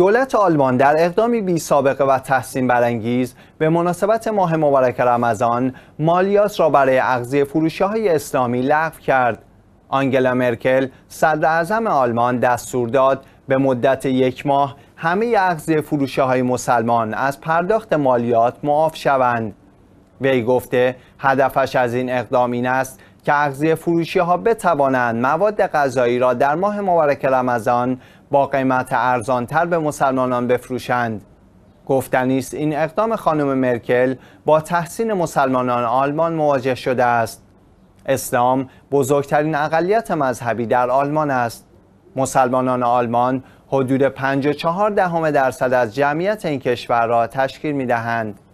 دولت آلمان در اقدامی بی سابقه و تحسین برانگیز به مناسبت ماه مبارک رمضان مالیات را برای اغذیه فروشی های اسلامی لغو کرد. آنگلا مرکل صدر آلمان دستور داد به مدت یک ماه همه اغذیه فروشی های مسلمان از پرداخت مالیات معاف شوند. وی گفته هدفش از این اقدام این است که اغذیه فروشی ها بتوانند مواد غذایی را در ماه مبارک رمضان با قیمت ارزانتر به مسلمانان بفروشند گفتنی است این اقدام خانم مرکل با تحسین مسلمانان آلمان مواجه شده است اسلام بزرگترین اقلیت مذهبی در آلمان است مسلمانان آلمان حدود 54 دهم درصد از جمعیت این کشور را تشکیل می دهند.